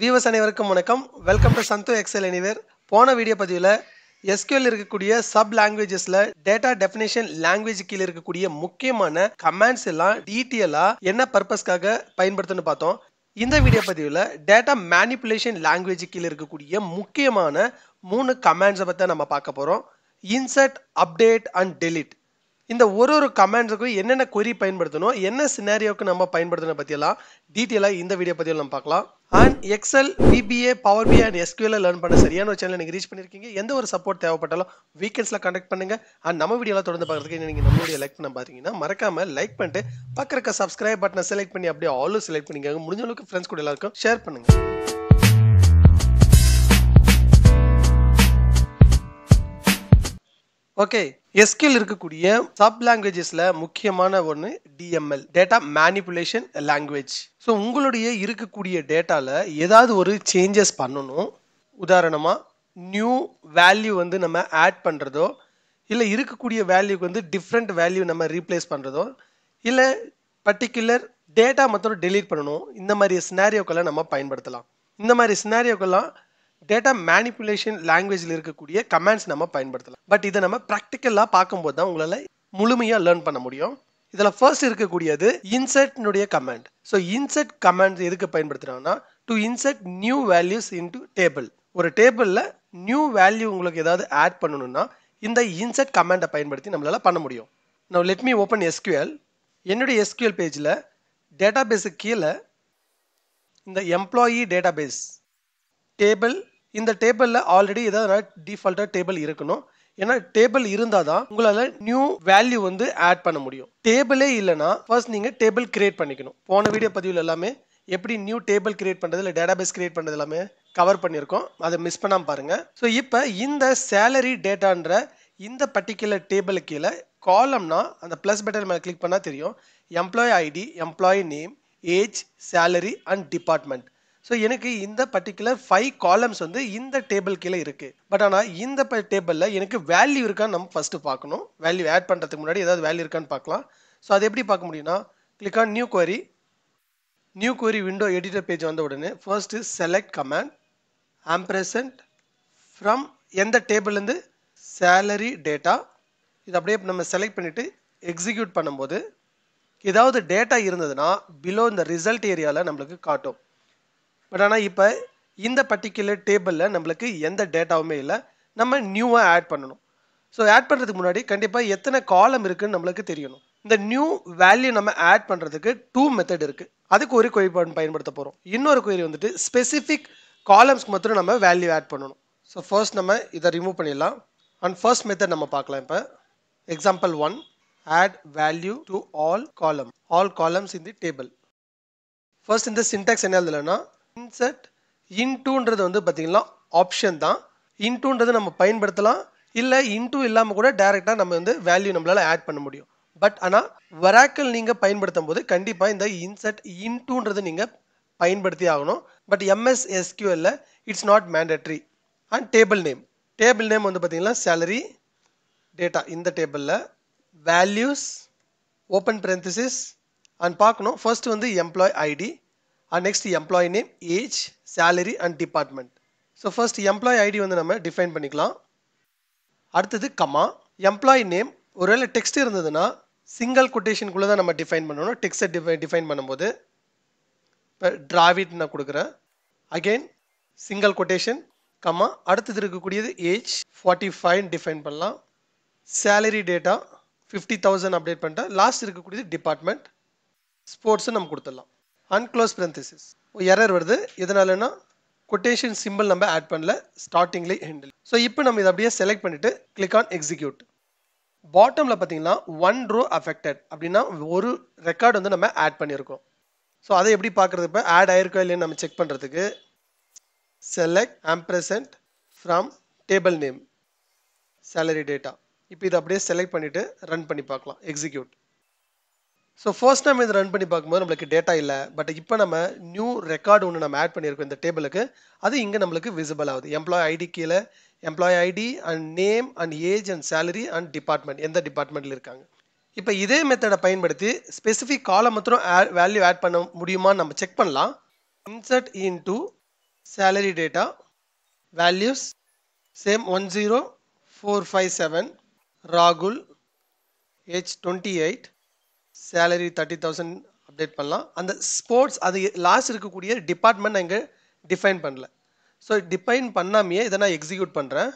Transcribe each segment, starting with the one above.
viewers அனைவருக்கும் வணக்கம் welcome to சந்தோ எக்ஸல் எனிவேர் போன வீடியோ பதிவில் எஸ்கியூல் இருக்கக்கூடிய சப் லாங்குவேஜஸ்ல டேட்டா டெஃபினேஷன் லாங்குவேஜ் கீழே இருக்கக்கூடிய முக்கியமான கமெண்ட்ஸ் எல்லாம் டீட்டெயிலா என்ன பர்பஸ்க்காக பயன்படுத்தணும்னு பார்த்தோம் இந்த வீடியோ பதிவில் டேட்டா மேனிப்புலேஷன் லாங்குவேஜ் கீழே இருக்கக்கூடிய முக்கியமான மூணு கமெண்ட்ஸை பற்றி நம்ம பார்க்க போகிறோம் இன்சர்ட் அப்டேட் அண்ட் டெலிட் இந்த ஒரு ஒரு கமெண்ட்ஸுக்கும் என்னென்ன கொரி பயன்படுத்தணும் என்ன சினாரியோக்கு நம்ம பயன்படுத்தின பற்றியெல்லாம் டீட்டெயிலாக இந்த வீடியோ பற்றியெல்லாம் நம்ம பார்க்கலாம் and Excel VBA Power B and SQL learn பண்ண சரியான ஒரு சேனல் நீங்கள் ரீச் பண்ணியிருக்கீங்க எந்த ஒரு சப்போர்ட் தேவைப்பட்டாலும் வீக்கெண்ட்ஸில் கண்டக்ட் பண்ணுங்கள் அண்ட் நம்ம வீடியோலாம் தொடர்ந்து பார்க்குறதுக்கு நீங்கள் நம்ம வீடியோ லைக் பண்ண பார்த்தீங்கன்னா மறக்காமல் லைக் பண்ணிட்டு பக்கம் இருக்க சப்ஸ்கிரைப் பட்டனை செலக்ட் பண்ணி அப்படியே ஆலும் செலக்ட் பண்ணிக்கோங்க முடிஞ்ச அளவுக்கு ஃப்ரெண்ட்ஸ் கூட எல்லாருக்கும் ஷேர் பண்ணுங்கள் ஓகே எஸ்கில் இருக்கக்கூடிய சப் லாங்குவேஜஸ்ல முக்கியமான ஒன்று DML data manipulation language so உங்களுடைய இருக்கக்கூடிய டேட்டாவில் ஏதாவது ஒரு சேஞ்சஸ் பண்ணணும் உதாரணமாக நியூ வேல்யூ வந்து நம்ம ஆட் பண்ணுறதோ இல்லை இருக்கக்கூடிய வேல்யூக்கு வந்து டிஃப்ரெண்ட் வேல்யூ நம்ம ரீப்ளேஸ் பண்ணுறதோ இல்லை பர்டிகுலர் டேட்டா மட்டும் டெலீட் பண்ணணும் இந்த மாதிரி ஸ்னாரியோக்கெல்லாம் நம்ம பயன்படுத்தலாம் இந்த மாதிரி ஸ்னாரியோக்கெல்லாம் டேட்டா மேனிப்புலேஷன் லாங்குவேஜில் இருக்கக்கூடிய கமெண்ட்ஸ் நம்ம பயன்படுத்தலாம் பட் இதை நம்ம ப்ராக்டிக்கலாக பார்க்கும்போது தான் உங்களால் முழுமையாக லேர்ன் பண்ண முடியும் இதில் ஃபர்ஸ்ட் இருக்கக்கூடியது இன்சர்ட்னுடைய கமெண்ட் ஸோ இன்சர்ட் கமெண்ட் எதுக்கு பயன்படுத்துகிறோம்னா to insert new values into table ஒரு டேபிளில் நியூ வேல்யூ உங்களுக்கு ஏதாவது ஆட் பண்ணணும்னா இந்த இன்செர்ட் கமெண்டை பயன்படுத்தி நம்மளால் பண்ண முடியும் நான் லெட் மீ ஓப்பன் எஸ்கியூஎல் என்னுடைய எஸ்கியூஎல் பேஜில் டேட்டா டேட்டாபேஸுக்கு கீழே இந்த எம்ப்ளாயி டேட்டா பேஸ் டேபிள் இந்த டேபிளில் ஆல்ரெடி ஏதாவது டிஃபால்ட்டாக டேபிள் இருக்கணும் ஏன்னா டேபிள் இருந்தால் தான் உங்களால் நியூ வேல்யூ வந்து ஆட் பண்ண முடியும் டேபிளே இல்லைன்னா ஃபர்ஸ்ட் நீங்கள் டேபிள் கிரியேட் பண்ணிக்கணும் போன வீடியோ பதிவில் எல்லாமே எப்படி நியூ டேபிள் கிரியேட் பண்ணுறது இல்லை பேஸ் கிரியேட் பண்ணுறது எல்லாமே கவர் பண்ணியிருக்கோம் அதை மிஸ் பண்ணாமல் பாருங்கள் ஸோ இப்போ இந்த சேலரி டேட்டான்ற இந்த பர்டிகுலர் டேபிள் கீழே காலம்னா அந்த ப்ளஸ் பட்டன் மேலே கிளிக் பண்ணால் தெரியும் employee ID employee name age salary and department so எனக்கு இந்த பர்டிகுலர் ஃபைவ் காலம்ஸ் வந்து இந்த டேபிள் கீழே இருக்குது பட் ஆனால் இந்த டேபிளில் எனக்கு வேல்யூ இருக்கான்னு நம்ம ஃபஸ்ட்டு பார்க்கணும் வேல்யூ ஆட் பண்ணுறதுக்கு முன்னாடி ஏதாவது வேல்யூ இருக்கான்னு பார்க்கலாம் ஸோ அது எப்படி பார்க்க முடியும்னா click on new query new query window editor page வந்த உடனே first select command ampersand from எந்த டேபிள்லேருந்து சேலரி டேட்டா இது அப்படியே நம்ம செலக்ட் பண்ணிவிட்டு எக்ஸிக்யூட் பண்ணும்போது ஏதாவது டேட்டா இருந்ததுன்னா பிலோ இந்த ரிசல்ட் ஏரியாவில் நம்மளுக்கு காட்டும் பட் ஆனால் இப்போ இந்த பர்டிகுலர் டேபிளில் நம்மளுக்கு எந்த டேட்டாவுமே இல்லை நம்ம நியூவாக ஆட் பண்ணணும் ஸோ ஆட் பண்ணுறதுக்கு முன்னாடி கண்டிப்பாக எத்தனை காலம் இருக்குதுன்னு நம்மளுக்கு தெரியணும் இந்த நியூ வேல்யூ நம்ம ஆட் பண்ணுறதுக்கு டூ மெத்தட் இருக்குது அதுக்கு ஒரு கொயரி பயன்படுத்த போகிறோம் இன்னொரு கொயிரி வந்துட்டு ஸ்பெசிஃபிக் காலம்ஸ்க்கு மட்டும் நம்ம வேல்யூ ஆட் பண்ணணும் ஸோ ஃபர்ஸ்ட் நம்ம இதை ரிமூவ் பண்ணிடலாம் அண்ட் ஃபர்ஸ்ட் மெத்தட் நம்ம பார்க்கலாம் இப்போ example one add value to all column all columns in the table first இந்த சின்டாக்ஸ் என்ன எழுதலைன்னா இன்சர்ட் இன்டூன்றது வந்து பார்த்திங்கன்னா ஆப்ஷன் தான் இன்டூன்றது நம்ம பயன்படுத்தலாம் இல்லை இன்டூ இல்லாமல் கூட டைரெக்டாக நம்ம வந்து வேல்யூ நம்மளால் ஆட் பண்ண முடியும் பட் ஆனால் வராக்கள் நீங்கள் பயன்படுத்தும் போது கண்டிப்பாக இந்த இன்சர்ட் இன்டூன்றது நீங்கள் பயன்படுத்தி ஆகணும் பட் எம்எஸ் எஸ்கியூஎல்ல it's not mandatory and table name table name வந்து பார்த்தீங்கன்னா சேலரி டேட்டா இந்த டேபிளில் வேல்யூஸ் ஓப்பன் பிரந்தசிஸ் அண்ட் பார்க்கணும் ஃபர்ஸ்ட் வந்து employee ID and next employee name age salary and department so first employee ID வந்து நம்ம define பண்ணிக்கலாம் அடுத்தது கமா எம்ப்ளாயி நேம் ஒருவேளை டெக்ஸ்ட் இருந்ததுன்னா சிங்கிள் கொட்டேஷனுக்குள்ளே தான் நம்ம டிஃபைன் பண்ணணும் டெக்ஸ்ட்டை டிஃபை டிஃபைன் பண்ணும்போது இப்போ டிராவிட் நான் கொடுக்குறேன் அகெயின் சிங்கிள் கொட்டேஷன் கம்மா அடுத்தது இருக்கக்கூடியது ஏஜ் ஃபார்ட்டி ஃபைவ் டிஃபைன் பண்ணலாம் salary data fifty thousand update பண்ணிட்டேன் லாஸ்ட் இருக்கக்கூடியது டிபார்ட்மெண்ட் ஸ்போர்ட்ஸும் நம்ம கொடுத்துடலாம் அன்க்ளோஸ் பிரந்தசிஸ் எரர் வருது எதனாலன்னா கொட்டேஷன் சிம்பிள் நம்ம ஆட் பண்ணல ஸ்டார்டிங்லே ஹேண்டில் ஸோ இப்போ நம்ம இதை அப்படியே செலக்ட் பண்ணிவிட்டு கிளிக் ஆன் எக்ஸிக்யூட் பாட்டமில் பார்த்தீங்கன்னா ஒன் ரோ அஃபெக்டட் அப்படின்னா ஒரு ரெக்கார்டு வந்து நம்ம ஆட் பண்ணியிருக்கோம் ஸோ அதை எப்படி பார்க்குறது இப்போ ஆட் ஆயிருக்கோ இல்லைன்னு நம்ம செக் பண்ணுறதுக்கு select ampersand from table name salary data இப்போ இதை அப்படியே செலக்ட் பண்ணிவிட்டு ரன் பண்ணி பார்க்கலாம் எக்ஸிக்யூட் ஸோ ஃபர்ஸ்ட் டைம் இது ரன் பண்ணி பார்க்கும்போது நம்மளுக்கு டேட்டா இல்லை பட் இப்போ நம்ம நியூ ரெக்கார்டு ஒன்று நம்ம ஆட் பண்ணியிருக்கோம் இந்த டேபிளுக்கு அது இங்கே நம்மளுக்கு விசிபிள் ஆகுது எம்ப்ளாய் ஐடி கீழே employee ID and name and age and salary and department எந்த டிபார்ட்மெண்ட்டில் இருக்காங்க இப்போ இதே மெத்தடை பயன்படுத்தி ஸ்பெசிஃபிக் காலம் மாத்திரம் வேல்யூ ஆட் பண்ண முடியுமான்னு நம்ம செக் பண்ணலாம் insert into salary data values same one zero four five seven ராகுல் age twenty eight salary thirty thousand update பண்ணலாம் அந்த ஸ்போர்ட்ஸ் அது லாஸ்ட் இருக்கக்கூடிய டிபார்ட்மெண்ட் நான் இங்கே டிஃபைன் பண்ணல ஸோ டிஃபைன் பண்ணாமையே இதை நான் எக்ஸிக்யூட் பண்ணுறேன்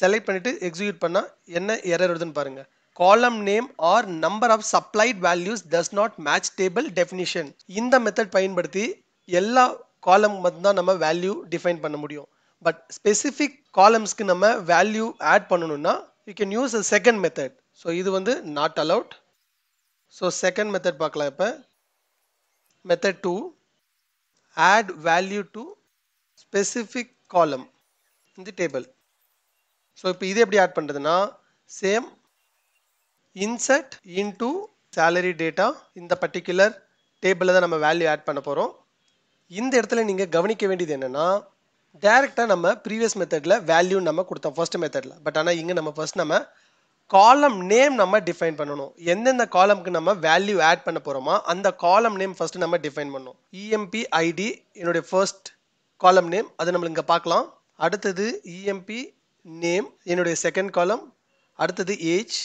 செலக்ட் பண்ணிவிட்டு எக்ஸிக்யூட் பண்ணால் என்ன எரர் வருதுன்னு பாருங்கள் column name or number of supplied values does not match table definition இந்த மெத்தட் பயன்படுத்தி எல்லா காலம் மட்டும்தான் நம்ம வேல்யூ டிஃபைன் பண்ண முடியும் பட் ஸ்பெசிஃபிக் காலம்ஸ்க்கு நம்ம வேல்யூ ஆட் பண்ணணும்னா you can use a second method so இது வந்து not allowed so second method பார்க்கலாம் இப்போ method two add value to specific column இந்த டேபிள் ஸோ இப்போ இது எப்படி ஆட் பண்ணுறதுன்னா same insert into salary data இந்த பர்டிகுலர் டேபிளில் தான் நம்ம வேல்யூ ஆட் பண்ண போகிறோம் இந்த இடத்துல நீங்கள் கவனிக்க வேண்டியது என்னென்னா டேரெக்டாக நம்ம ப்ரீவியஸ் மெத்தடில் வேல்யூ நம்ம கொடுத்தோம் ஃபர்ஸ்ட் மெத்தடில் பட் ஆனால் இங்கே நம்ம ஃபர்ஸ்ட் நம்ம காலம் நேம் நம்ம டிஃபைன் பண்ணணும் எந்தெந்த காலம்க்கு நம்ம வேல்யூ ஆட் பண்ண போகிறோமோ அந்த காலம் நேம் ஃபஸ்ட்டு நம்ம டிஃபைன் பண்ணணும் இஎம்பி ஐடி என்னுடைய ஃபர்ஸ்ட் காலம் நேம் அது நம்ம இங்கே பார்க்கலாம் அடுத்தது இஎம்பி e நேம் என்னுடைய செகண்ட் காலம் அடுத்தது ஏஜ்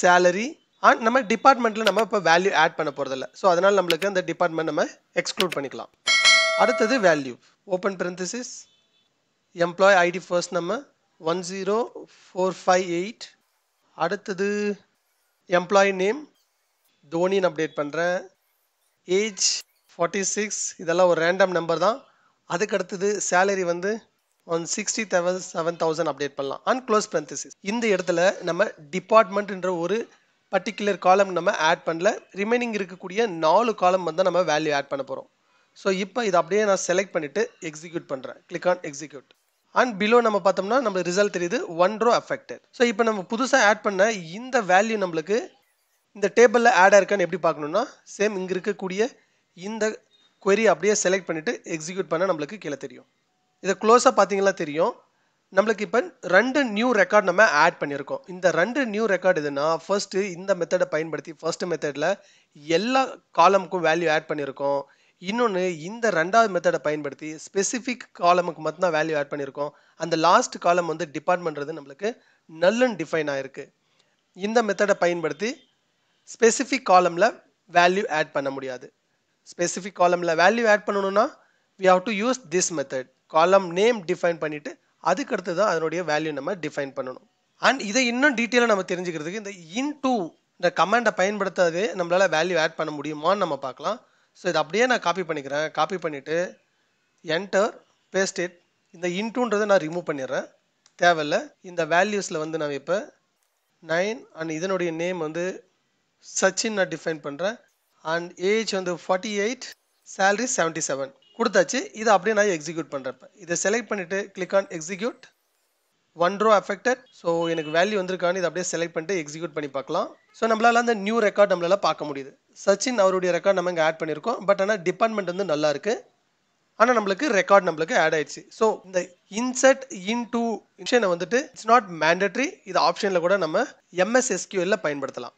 சேலரி அண்ட் நம்ம டிபார்ட்மெண்ட்டில் நம்ம இப்போ வேல்யூ ஆட் பண்ண போகிறதில்ல ஸோ அதனால் நம்மளுக்கு அந்த டிபார்ட்மெண்ட் நம்ம எக்ஸ்க்ளூட் பண்ணிக்கலாம் அடுத்தது value open parenthesis employee ID first நம்ம one zero four five eight அடுத்தது எம்ப்ளாயி நேம் தோனின்னு அப்டேட் பண்ணுறேன் ஏஜ் ஃபார்ட்டி சிக்ஸ் இதெல்லாம் ஒரு ரேண்டம் நம்பர் தான் அதுக்கு அடுத்தது சேலரி வந்து one sixty thousand seven thousand update பண்ணலாம் அண்ட் க்ளோஸ் பிரந்தசிஸ் இந்த இடத்துல நம்ம டிபார்ட்மெண்ட்ன்ற ஒரு பர்டிகுலர் காலம் நம்ம ஆட் பண்ணல ரிமைனிங் இருக்கக்கூடிய நாலு காலம் வந்து நம்ம வேல்யூ ஆட் பண்ண போகிறோம் ஸோ இப்போ இதை அப்படியே நான் செலக்ட் பண்ணிவிட்டு எக்ஸிக்யூட் பண்ணுறேன் click on execute and below நம்ம பார்த்தோம்னா நம்மளுக்கு ரிசல்ட் தெரியுது ஒன் ரோ அஃபெக்டட் ஸோ இப்போ நம்ம புதுசாக ஆட் பண்ண இந்த வேல்யூ நம்மளுக்கு இந்த டேபிளில் ஆட் ஆயிருக்கான்னு எப்படி பார்க்கணுன்னா சேம் இங்கே இருக்கக்கூடிய இந்த கொரி அப்படியே செலக்ட் பண்ணிவிட்டு எக்ஸிக்யூட் பண்ண நம்மளுக்கு கீழே தெரியும் இதை க்ளோஸாக பார்த்தீங்களா தெரியும் நம்மளுக்கு இப்போ ரெண்டு நியூ ரெக்கார்ட் நம்ம ஆட் பண்ணியிருக்கோம் இந்த ரெண்டு நியூ ரெக்கார்ட் எதுனா ஃபர்ஸ்ட்டு இந்த மெத்தடை பயன்படுத்தி ஃபர்ஸ்ட் மெத்தடில் எல்லா காலமுக்கும் வேல்யூ ஆட் பண்ணியிருக்கோம் இன்னொன்று இந்த ரெண்டாவது மெத்தடை பயன்படுத்தி ஸ்பெசிஃபிக் காலமுக்கு மட்டும்தான் வேல்யூ ஆட் பண்ணியிருக்கோம் அந்த லாஸ்ட் காலம் வந்து டிபார்ட்மெண்ட்றது நம்மளுக்கு நல்லுன்னு டிஃபைன் ஆகிருக்கு இந்த மெத்தடை பயன்படுத்தி ஸ்பெசிஃபிக் காலமில் வேல்யூ ஆட் பண்ண முடியாது ஸ்பெசிஃபிக் காலமில் வேல்யூ ஆட் பண்ணணுன்னா we have to use this method column name define பண்ணிவிட்டு அதுக்கடுத்து தான் அதனுடைய வேல்யூ நம்ம டிஃபைன் பண்ணணும் அண்ட் இதை இன்னும் டீட்டெயிலாக நம்ம தெரிஞ்சுக்கிறதுக்கு இந்த இன் டூ இந்த கமாண்டை பயன்படுத்தாதே நம்மளால் வேல்யூ ஆட் பண்ண முடியுமான்னு நம்ம பார்க்கலாம் ஸோ இது அப்படியே நான் காப்பி பண்ணிக்கிறேன் காப்பி பண்ணிவிட்டு என்டர் பேஸ்ட் இட் இந்த இன்ட்டுன்றதை நான் ரிமூவ் பண்ணிடுறேன் தேவையில்ல இந்த வேல்யூஸில் வந்து நான் இப்போ நைன் அண்ட் இதனுடைய நேம் வந்து சச்சின் நான் டிஃபைன் பண்ணுறேன் அண்ட் ஏஜ் வந்து forty eight salary seventy seven கொடுத்தாச்சு இதை அப்படியே நான் எக்ஸிக்யூட் பண்ணுறப்ப இதை செலக்ட் பண்ணிவிட்டு click on execute one row affected so எனக்கு வேல்யூ வந்திருக்கான்னு இதை அப்படியே செலக்ட் பண்ணிட்டு எக்ஸிக்யூட் பண்ணி பார்க்கலாம் ஸோ நம்மளால் அந்த நியூ ரெக்கார்ட் நம்மளால் பார்க்க முடியுது சச்சின் அவருடைய ரெக்கார்ட் நம்ம இங்கே ஆட் பண்ணியிருக்கோம் பட் ஆனால் டிபார்ட்மெண்ட் வந்து நல்லா ஆனால் நம்மளுக்கு ரெக்கார்ட் நம்மளுக்கு ஆட் ஆயிடுச்சு ஸோ இந்த இன்செட் இன் டூ இன்ஷனை வந்துட்டு இட்ஸ் நாட் மேண்டட்ரி இது ஆப்ஷனில் கூட நம்ம எம்எஸ்எஸ்கியூவில் பயன்படுத்தலாம்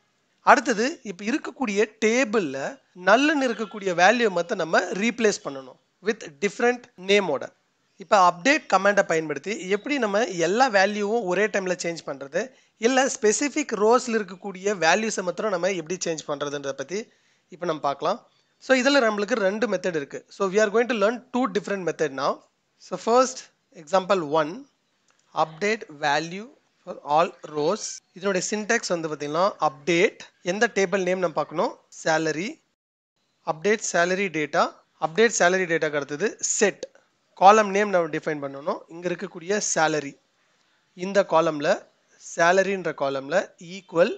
அடுத்தது இப்போ இருக்கக்கூடிய டேபிளில் நல்லுன்னு இருக்கக்கூடிய வேல்யூ மற்ற நம்ம ரீப்ளேஸ் பண்ணணும் வித் டிஃப்ரெண்ட் நேமோட இப்போ அப்டேட் கமாண்டை பயன்படுத்தி எப்படி நம்ம எல்லா வேல்யூவும் ஒரே டைமில் சேஞ்ச் பண்ணுறது இல்லை ஸ்பெசிஃபிக் ரோஸில் இருக்கக்கூடிய வேல்யூஸை மாத்திரம் நம்ம எப்படி சேஞ்ச் பண்ணுறதுன்றத பற்றி இப்போ நம்ம பார்க்கலாம் ஸோ இதில் நம்மளுக்கு ரெண்டு மெத்தட் இருக்குது so we are going to learn two different method நான் so first example one update value for all rows இதனுடைய சின்டெக்ஸ் வந்து பார்த்திங்கன்னா அப்டேட் எந்த டேபிள் நேம் நம்ம பார்க்கணும் salary update salary data update salary டேட்டாக்கு அடுத்தது செட் காலம் நேம் நம்ம டிஃபைன் பண்ணணும் இங்கே இருக்கக்கூடிய சேலரி இந்த காலமில் சேலரின்ற காலமில் ஈக்குவல்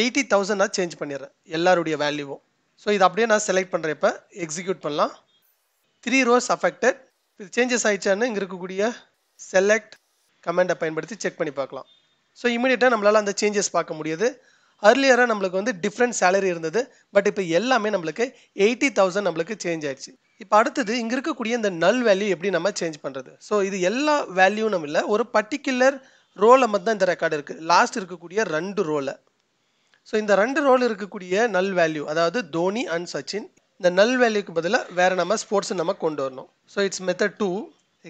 எயிட்டி தௌசண்ட் நான் சேஞ்ச் பண்ணிடுறேன் எல்லாருடைய வேல்யூவும் ஸோ இது அப்படியே நான் செலக்ட் பண்ணுறப்ப இப்போ எக்ஸிக்யூட் பண்ணலாம் த்ரீ ரோஸ் அஃபெக்டட் இது சேஞ்சஸ் ஆயிடுச்சான்னு இங்கே இருக்கக்கூடிய செலக்ட் கமெண்டை பயன்படுத்தி செக் பண்ணி பார்க்கலாம் ஸோ இமீடியட்டாக நம்மளால் அந்த சேஞ்சஸ் பார்க்க முடியுது அர்லியராக நம்மளுக்கு வந்து டிஃப்ரெண்ட் சேலரி இருந்தது பட் இப்போ எல்லாமே நம்மளுக்கு எயிட்டி தௌசண்ட் நம்மளுக்கு சேஞ்ச் ஆயிடுச்சு இப்போ அடுத்தது இங்கே இருக்கக்கூடிய இந்த நல் வேல்யூ எப்படி நம்ம சேஞ்ச் பண்ணுறது ஸோ இது எல்லா வேல்யூ நம்ம இல்லை ஒரு பர்டிகுலர் ரோலை மட்டும் தான் இந்த ரெக்கார்டு இருக்குது லாஸ்ட் இருக்கக்கூடிய ரெண்டு ரோலை ஸோ இந்த ரெண்டு ரோல் இருக்கக்கூடிய நல் வேல்யூ அதாவது தோனி அண்ட் சச்சின் இந்த நல் வேல்யூக்கு பதிலாக வேறு நம்ம ஸ்போர்ட்ஸை நம்ம கொண்டு வரணும் so it's method two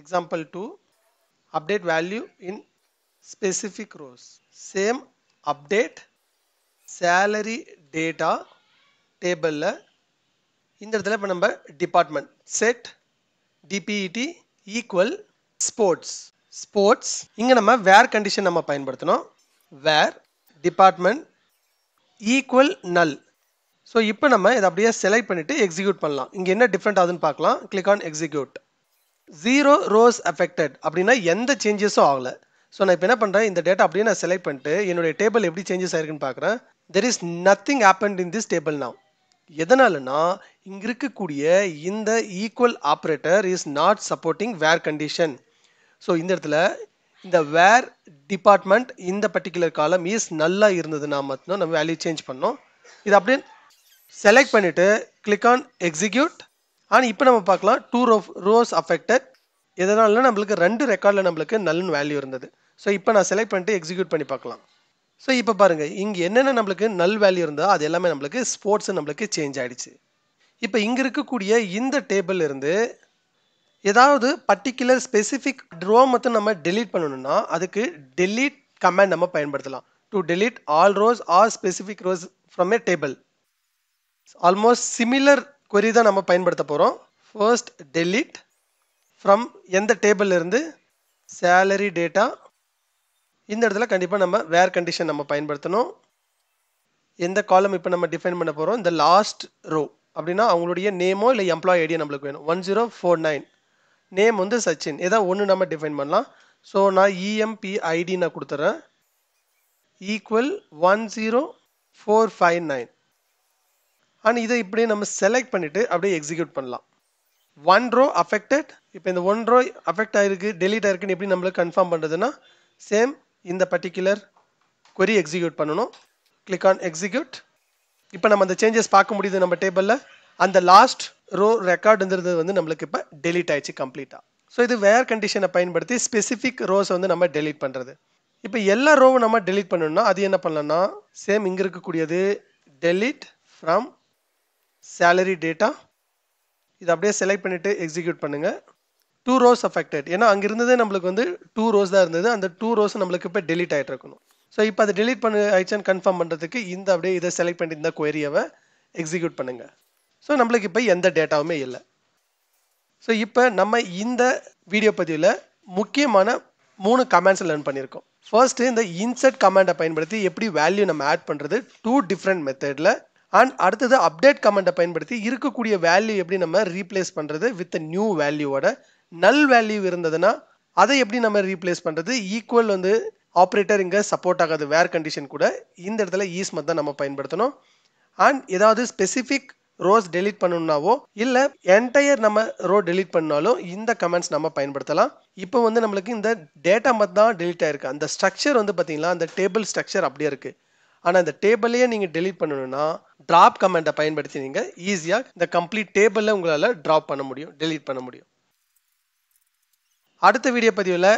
example to update value in specific roles same update salary data டேபிளில் இந்த இடத்துல இப்போ நம்ம டிபார்ட்மெண்ட் செட் டிபிஇடி ஈக்குவல் ஸ்போர்ட்ஸ் ஸ்போர்ட்ஸ் இங்கே நம்ம வேர் கண்டிஷன் நம்ம பயன்படுத்தணும் where department equal null so இப்போ நம்ம இதை அப்படியே செலக்ட் பண்ணிவிட்டு எக்ஸிக்யூட் பண்ணலாம் இங்கே என்ன டிஃப்ரெண்ட் ஆகுதுன்னு பார்க்கலாம் click on execute zero rows affected அப்படின்னா எந்த சேஞ்சஸும் ஆகலை ஸோ நான் இப்போ என்ன பண்ணுறேன் இந்த டேட்டா அப்படியே நான் செலக்ட் பண்ணிட்டு என்னுடைய டேபிள் எப்படி சேஞ்சஸ் ஆயிருக்குன்னு பார்க்குறேன் there is nothing happened in this table நான் எதனாலனா இங்க இருக்கக்கூடிய இந்த equal operator is not supporting where condition so இந்த இடத்துல இந்த வேர் டிபார்ட்மெண்ட் இந்த பர்டிகுலர் காலம் இஸ் நல்லா இருந்ததுன்னா மட்டும்தான் நம்ம வேல்யூ சேஞ்ச் பண்ணோம் இது அப்படியே செலக்ட் பண்ணிவிட்டு கிளிக் ஆன் எக்ஸிக்யூட் ஆனால் இப்போ நம்ம பார்க்கலாம் டூ ரோ ரோஸ் அஃபெக்டட் எதனால நம்மளுக்கு ரெண்டு ரெக்கார்டில் நம்மளுக்கு நல்ல வேல்யூ இருந்தது ஸோ இப்போ நான் செலக்ட் பண்ணிட்டு எக்ஸிக்யூட் பண்ணி பார்க்கலாம் ஸோ இப்போ பாருங்கள் இங்கே என்னென்ன நம்மளுக்கு நல் வேல்யூ இருந்தோ அது எல்லாமே நம்மளுக்கு ஸ்போர்ட்ஸு நம்மளுக்கு சேஞ்ச் ஆகிடுச்சு இப்போ இங்கே இருக்கக்கூடிய இந்த டேபிள் இருந்து ஏதாவது பர்டிகுலர் ஸ்பெசிஃபிக் ரோ மட்டும் நம்ம டெலீட் பண்ணணும்னா அதுக்கு டெலீட் கமேண்ட் நம்ம பயன்படுத்தலாம் to delete all rows or specific rows from a table almost similar query தான் நம்ம பயன்படுத்த போகிறோம் ஃபர்ஸ்ட் டெலீட் ஃப்ரம் எந்த டேபிள் இருந்து சேலரி டேட்டா இந்த இடத்துல கண்டிப்பாக நம்ம வேர் கண்டிஷன் நம்ம பயன்படுத்தணும் எந்த காலம் இப்போ நம்ம டிஃபைன் பண்ண போகிறோம் இந்த லாஸ்ட் ரோ அப்படின்னா அவங்களுடைய நேமோ இல்லை எம்ப்ளாய் ஐடியா நம்மளுக்கு வேணும் one zero four nine name வந்து சச்சின் ஏதாவது ஒன்று நம்ம டிஃபைன் பண்ணலாம் ஸோ நான் இஎம்பி e ஐடி நான் கொடுத்துட்றேன் equal one zero four five nine and இதை இப்படியே நம்ம செலக்ட் பண்ணிவிட்டு அப்படியே எக்ஸிக்யூட் பண்ணலாம் ஒன் ரோ அஃபெக்டட் இப்போ இந்த ஒன் ரோ அஃபெக்ட் ஆகிருக்கு டெலிட் ஆயிருக்குன்னு எப்படி நம்மளுக்கு கன்ஃபார்ம் பண்ணுறதுன்னா சேம் இந்த பர்டிகுலர் கொரி எக்ஸிக்யூட் பண்ணணும் கிளிக் ஆன் எக்ஸிக்யூட் இப்போ நம்ம அந்த சேஞ்சஸ் பார்க்க முடியுது நம்ம டேபிளில் அந்த லாஸ்ட் ரோ ரெக்கார்டுங்கிறது வந்து நம்மளுக்கு இப்போ டெலிட் ஆயிடுச்சு கம்ப்ளீட்டாக ஸோ இது வேர் கண்டிஷனை பயன்படுத்தி ஸ்பெசிஃபிக் ரோஸை வந்து நம்ம டெலீட் பண்ணுறது இப்போ எல்லா ரோவும் நம்ம டெலீட் பண்ணணும்னா அது என்ன பண்ணலன்னா சேம் இங்கே இருக்கக்கூடியது டெலிட் ஃப்ரம் சேலரி டேட்டா இதை அப்படியே செலக்ட் பண்ணிவிட்டு எக்ஸிக்யூட் பண்ணுங்கள் டூ ரோஸ் அஃபெக்டட் ஏன்னா அங்கே இருந்ததே நம்மளுக்கு வந்து டூ ரோஸ் தான் இருந்தது அந்த டூ ரோஸ் நம்மளுக்கு இப்போ டெலிட் ஆகிட்டு இருக்கணும் ஸோ இப்போ அதை டெலிட் பண்ண ஆயிடுச்சுன்னு கன்ஃபார்ம் பண்ணுறதுக்கு இந்த அப்படியே இதை செலக்ட் பண்ணி இந்த கொயரியை எக்ஸிக்யூட் பண்ணுங்கள் ஸோ நம்மளுக்கு இப்போ எந்த டேட்டாவுமே இல்லை ஸோ இப்போ நம்ம இந்த வீடியோ பதிவில் முக்கியமான மூணு கமெண்ட்ஸ் லேர்ன் பண்ணியிருக்கோம் ஃபர்ஸ்ட் இந்த இன்சர்ட் கமெண்டை பயன்படுத்தி எப்படி வேல்யூ நம்ம ஆட் பண்ணுறது டூ டிஃப்ரெண்ட் மெத்தடில் அண்ட் அடுத்தது அப்டேட் கமெண்டை பயன்படுத்தி இருக்கக்கூடிய வேல்யூ எப்படி நம்ம ரீப்ளேஸ் பண்ணுறது வித் நியூ வேல்யூவோட நல் வேல்யூ இருந்ததுன்னா அதை எப்படி நம்ம ரீப்ளேஸ் பண்ணுறது ஈக்குவல் வந்து ஆப்ரேட்டர் இங்கே சப்போர்ட் ஆகாது வேர் கண்டிஷன் கூட இந்த இடத்துல ஈஸ் மத் தான் நம்ம பயன்படுத்தணும் அண்ட் ஏதாவது ஸ்பெசிஃபிக் ரோஸ் டெலீட் பண்ணணுனாவோ இல்லை என்டையர் நம்ம ரோ டெலிட் பண்ணாலும் இந்த கமெண்ட்ஸ் நம்ம பயன்படுத்தலாம் இப்போ வந்து நம்மளுக்கு இந்த டேட்டா மத் தான் டெலீட் ஆயிருக்கு அந்த ஸ்ட்ரக்சர் வந்து பார்த்திங்களா அந்த டேபிள் ஸ்ட்ரக்சர் அப்படியே இருக்குது ஆனால் இந்த டேபிளையே நீங்கள் டெலிட் பண்ணணும்னா ட்ராப் கமெண்ட்டை பயன்படுத்தி நீங்கள் ஈஸியாக இந்த கம்ப்ளீட் டேபிளில் உங்களால் ட்ராப் பண்ண முடியும் டெலீட் பண்ண முடியும் அடுத்த வீடியோ பதிவில்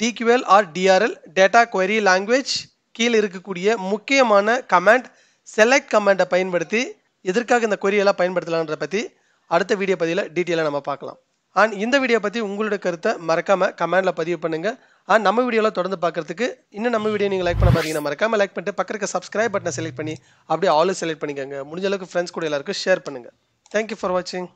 DQL or DRL data query language கீழே இருக்கக்கூடிய முக்கியமான கமெண்ட் செலக்ட் கமெண்ட்டை பயன்படுத்தி எதற்காக இந்த கொரியெல்லாம் பயன்படுத்தலான்றத பற்றி அடுத்த வீடியோ பதிவில் டீட்டெயிலாக நம்ம பார்க்கலாம் அண்ட் இந்த வீடியோ பற்றி உங்களோட கருத்தை மறக்காமல் கமெண்டில் பதிவு பண்ணுங்கள் அண்ட் நம்ம வீடியோவில் தொடர்ந்து பார்க்குறதுக்கு இன்னும் நம்ம வீடியோ நீங்கள் லைக் பண்ண பார்த்தீங்கன்னா மறக்காமல் லைக் பண்ணிட்டு பக்கத்துக்கு சப்ஸ்கிரைப் பட்டனை செலக்ட் பண்ணி அப்படியே ஆலோ செலக்ட் பண்ணிக்கோங்க முடிஞ்சளவுக்கு ஃப்ரெண்ட்ஸ் கூட எல்லாருக்கும் ஷேர் பண்ணுங்கள் தேங்க்யூ ஃபார் வாட்சிங்